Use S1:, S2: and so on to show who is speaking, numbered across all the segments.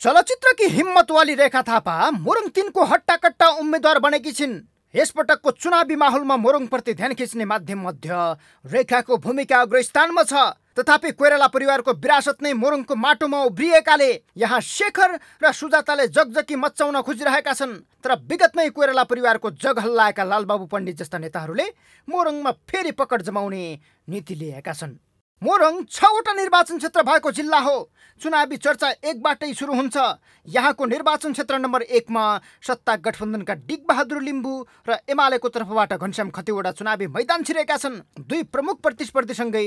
S1: चलचित्रकी हिम्मतवाली रेखा थापा मोरङ तिनको हट्टाकट्टा उम्मेद्वार बनेकी छिन् यसपटकको चुनावी माहौलमा मोरङप्रति ध्यान खिच्ने माध्यम मध्य रेखाको भूमिका अग्रस्थानमा छ तथापि कोइराला परिवारको विरासत नै मोरङको माटोमा उभ्रिएकाले यहाँ शेखर र सुजाताले जगजकी मचाउन खोजिरहेका छन् तर विगतमै कोइराला परिवारको जग हल्लाएका लालबाबु पण्डित जस्ता नेताहरूले मोरङमा फेरि पकड जमाउने नीति लिएका छन् मोरङ छवटा निर्वाचन क्षेत्र भएको जिल्ला हो चुनावी चर्चा एकबाटै सुरु हुन्छ यहाँको निर्वाचन क्षेत्र नम्बर एकमा सत्ता गठबन्धनका डिगबहादुर लिम्बू र एमालेको तर्फबाट घनश्याम खतिवटा चुनावी मैदान छिरेका छन् दुई प्रमुख प्रतिस्पर्धीसँगै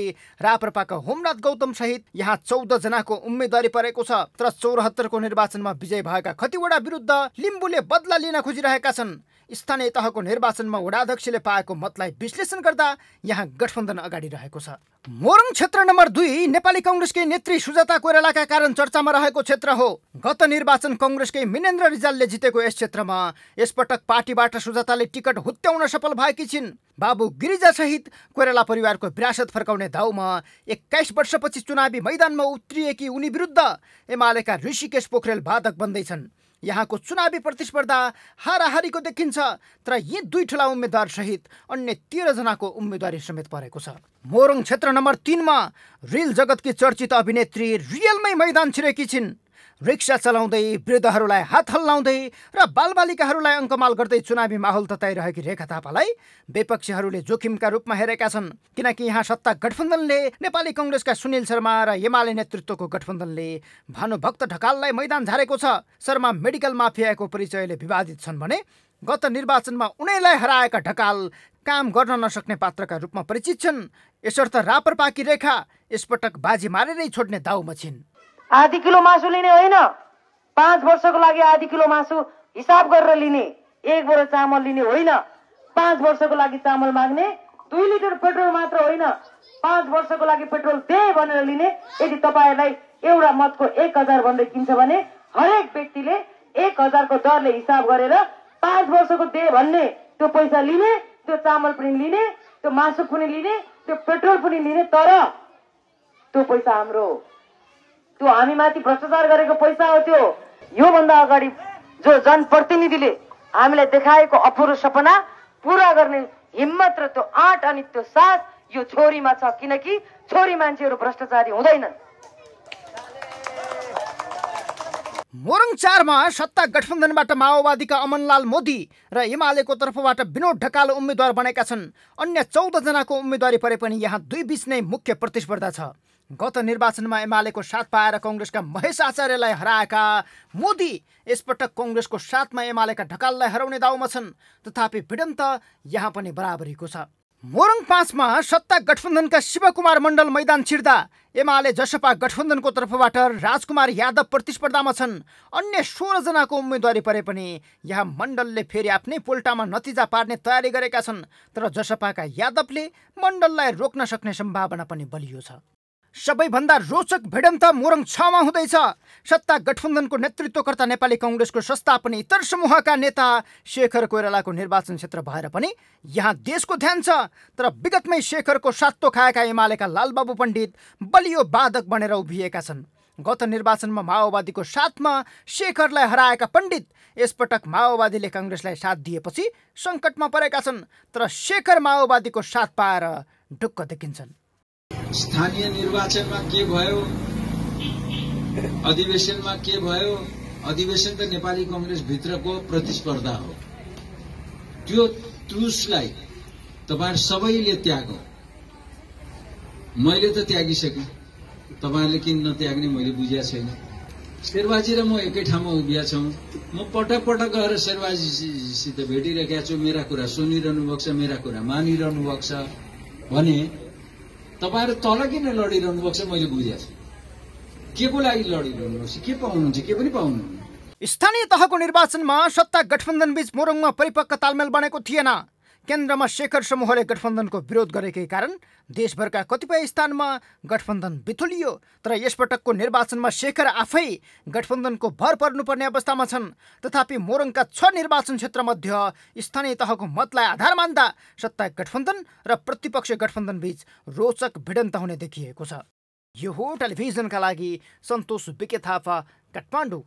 S1: राप्रपाका होमनाथ गौतम सहित यहाँ चौध जनाको उम्मेदवारी परेको छ तर चौरात्तरको निर्वाचनमा विजय भएका खतिवटा विरुद्ध लिम्बुले बदला लिन खोजिरहेका छन् स्थानीय तहको निर्वाचनमा वडाध्यक्षले पाएको मतलाई विश्लेषण गर्दा यहाँ गठबन्धन अगाडि रहेको छ मोरङ क्षेत्र नम्बर दुई नेपाली कङ्ग्रेसकै नेत्री सुजाता कोइरालाका कारण चर्चामा रहेको क्षेत्र हो गत निर्वाचन कङ्ग्रेसकै मिनेन्द्र रिजालले जितेको यस क्षेत्रमा यसपटक पार्टीबाट सुजाताले टिकट हुत्याउन सफल भएकी छिन् बाबु गिरिजासहित कोइराला परिवारको विरासत फर्काउने दाउमा एक्काइस वर्षपछि चुनावी मैदानमा उत्रिएकी उनी विरुद्ध एमालेका ऋषिकेश पोखरेल बाधक बन्दैछन् यहाँको चुनावी प्रतिस्पर्धा हाराहारीको देखिन्छ तर यी दुई ठुला उम्मेद्वारसहित अन्य तेह्रजनाको उम्मेदवारी समेत परेको छ मोरङ क्षेत्र नम्बर तिनमा रिल जगतकी चर्चित अभिनेत्री रियलमै मैदान छिरेकी छिन् रिक्सा चलाउँदै वृद्धहरूलाई हात हल्लाउँदै र बालबालिकाहरूलाई अङ्कमाल गर्दै चुनावी माहौल तताइरहेकी रेखा थापालाई विपक्षीहरूले जोखिमका रूपमा हेरेका छन् किनकि यहाँ सत्ता गठबन्धनले नेपाली कङ्ग्रेसका सुनिल शर्मा र एमाले नेतृत्वको गठबन्धनले भानुभक्त ढकाललाई मैदान झारेको छ शर्मा मेडिकल माफियाको परिचयले विवादित छन् भने गत निर्वाचनमा उनैलाई हराएका ढकाल काम गर्न नसक्ने पात्रका रूपमा परिचित छन् यसर्थ रापरपाकी रेखा यसपटक बाजी मारेरै छोड्ने दाउमा छिन्
S2: आधी किलो मासु लिने होइन पाँच वर्षको लागि आधी किलो मासु हिसाब गरेर लिने एक बोरा चामल लिने होइन पाँच वर्षको लागि चामल माग्ने दुई लिटर पेट्रोल मात्र होइन पाँच वर्षको लागि पेट्रोल दे भनेर लिने यदि तपाईँहरूलाई एउटा मतको एक हजार भन्दै किन्छ भने हरेक व्यक्तिले एक हजारको दरले हिसाब गरेर पाँच वर्षको दे भन्ने त्यो पैसा लिने त्यो चामल पनि लिने त्यो मासु पनि लिने त्यो पेट्रोल पनि लिने तर त्यो पैसा हाम्रो त्यो हामी माथि भ्रष्टाचार गरेको पैसा हो त्यो योभन्दा अगाडि जो जनप्रतिनिधिले हामीलाई देखाएको अपुरो सपना पुरा गर्ने हिम्मत र त्यो आँट अनि त्यो सास यो छोरीमा छ किनकि छोरी मान्छेहरू भ्रष्टाचारी हुँदैनन्
S1: मोरङ चारमा सत्ता गठबन्धनबाट माओवादीका अमनलाल मोदी र एमालेको तर्फबाट विनोद ढकाल उम्मेद्वार बनेका छन् अन्य चौधजनाको उम्मेद्वारी परे पनि यहाँ दुई बिच नै मुख्य प्रतिस्पर्धा छ गत निर्वाचनमा एमालेको साथ पाएर कङ्ग्रेसका महेश आचार्यलाई हराएका मोदी यसपटक कङ्ग्रेसको साथमा एमालेका ढकाललाई हराउने दाउमा छन् तथापि भिडन्त यहाँ पनि बराबरीको छ मोरङ पाँचमा सत्ता गठबन्धनका शिवकुमार मण्डल मैदान छिर्दा एमाले जसपा गठबन्धनको तर्फबाट राजकुमार यादव प्रतिस्पर्धामा छन् अन्य सोह्रजनाको उम्मेदवारी परे पनि यहाँ मण्डलले फेरि आफ्नै पोल्टामा नतिजा पार्ने तयारी गरेका छन् तर जसपाका यादवले मण्डललाई रोक्न सक्ने सम्भावना पनि बलियो छ सबैभन्दा रोचक भिडन्त मोरङ छमा हुँदैछ सत्ता गठबन्धनको नेतृत्वकर्ता नेपाली कङ्ग्रेसको संस्था पनि इतर समूहका नेता शेखर कोइरालाको निर्वाचन क्षेत्र भएर पनि यहाँ देशको ध्यान छ तर विगतमै शेखरको सात्तो खाएका एमालेका लालबाबु पण्डित बलियो बाधक बनेर उभिएका छन् गत निर्वाचनमा माओवादीको साथमा शेखरलाई हराएका पण्डित यसपटक माओवादीले कङ्ग्रेसलाई साथ दिएपछि सङ्कटमा परेका छन् तर शेखर माओवादीको साथ पाएर ढुक्क देखिन्छन् स्थानीय निर्वाचनमा के भयो अधिवेशनमा के भयो अधिवेशन त नेपाली कङ्ग्रेसभित्रको प्रतिस्पर्धा हो त्यो त्रुसलाई तपाईँ सबैले त्यागो मैले त त्यागिसकेँ तपाईँहरूले किन नत्याग्ने मैले बुझेको छैन शेरबाजी र म एकै ठाउँमा उभिया छौँ म पटक पटक गएर शेरबाजीसित भेटिरहेका छु मेरा कुरा सुनिरहनु भएको छ मेरा कुरा मानिरहनु भएको छ भने तपाईँहरू तल किन लडिरहनु भएको छ मैले बुझेको छु केको लागि लडिरहनुहोस् के पाउनुहुन्छ के पनि पाउनुहुन्न स्थानीय तहको निर्वाचनमा सत्ता गठबन्धन बीच मोरङमा परिपक्व तालमेल बनेको थिएन केन्द्रमा शेखर समूहले गठबन्धनको विरोध गरेकै कारण देशभरका कतिपय स्थानमा गठबन्धन बिथुलियो तर यसपटकको निर्वाचनमा शेखर आफै गठबन्धनको भर पर्नुपर्ने अवस्थामा छन् तथापि मोरङका छ निर्वाचन क्षेत्रमध्य स्थानीय तहको मतलाई आधार मान्दा सत्ता गठबन्धन र प्रतिपक्ष बीच रोचक भिडन्त हुने देखिएको छ यो हो का लगी सन्तोष विके था काठमांडू